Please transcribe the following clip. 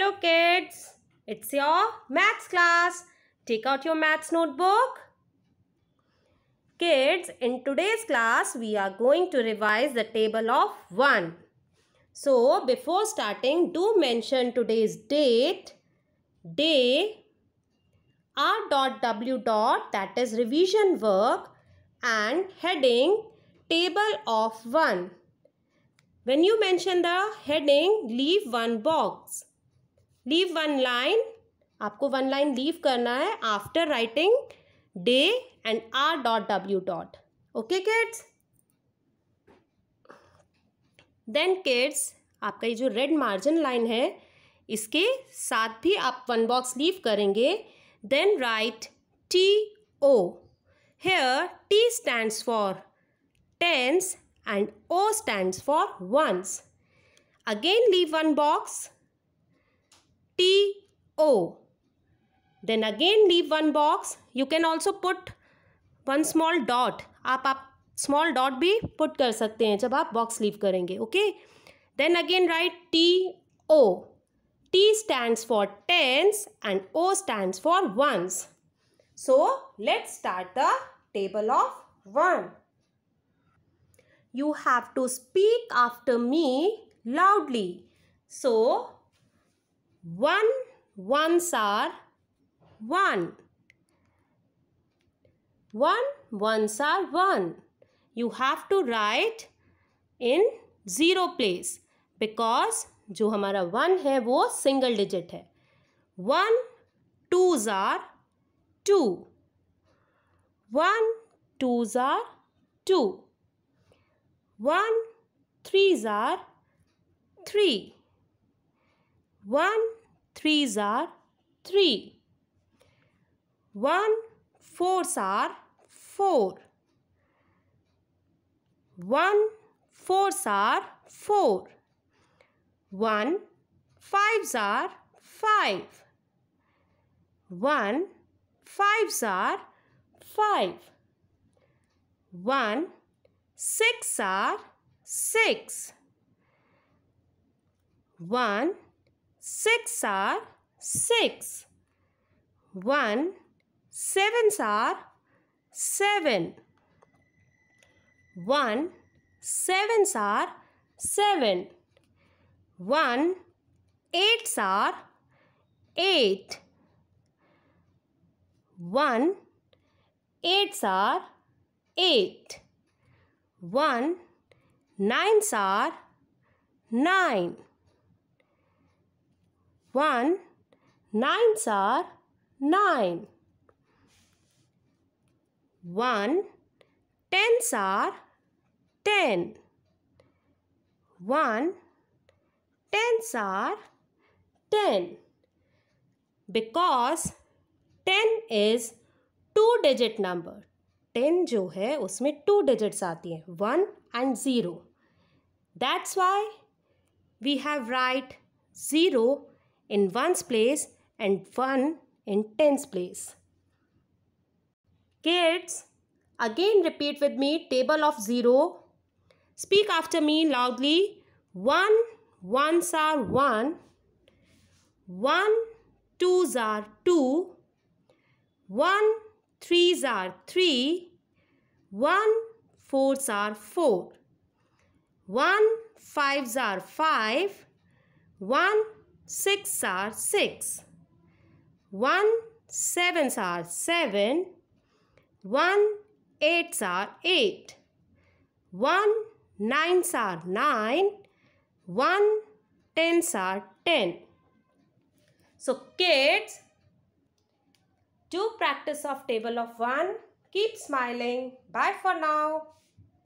Hello kids, it's your maths class. Take out your maths notebook. Kids, in today's class, we are going to revise the table of 1. So, before starting, do mention today's date, day, R dot W dot that is revision work and heading table of 1. When you mention the heading, leave one box. Leave one line आपको one line leave करना है after writing day and R dot W dot okay kids then kids आपका ये जो red margin line है इसके साथ भी आप वन बॉक्स लीव करेंगे then write T O here T stands for tens and O stands for ones again leave one box T O. Then again leave one box. You can also put one small dot. आप आप small dot भी put कर सकते हैं जब box leave करेंगे. Okay? Then again write T O. T stands for tens and O stands for ones. So let's start the table of one. You have to speak after me loudly. So, one ones are one one ones are one you have to write in zero place because जो हमारा one है वो single digit है one twos are two one twos are two one threes are three One threes are three. One fours are four. One fours are four. One fives are five. One fives are five. One six are six. One Six are six. One, sevens are seven. One, sevens are seven. One, eights are eight. One, eights are eight. One, nines are nine. one, nines are nine. One, tens are ten. One, tens are ten. Because ten is two digit number ten जो है उसमें two digits आती हैं one and zero that's why we have write zero in ones place and 1 in tens place. Kids, again repeat with me table of 0. Speak after me loudly. One ones are 1. One twos are 2. One threes are 3. One fours are 4. One fives are 5. 1, 6 are 6. 1 7s are 7. 1 8s are 8. 1 9s are 9. 1 10s are 10. So kids, do practice of table of 1. Keep smiling. Bye for now.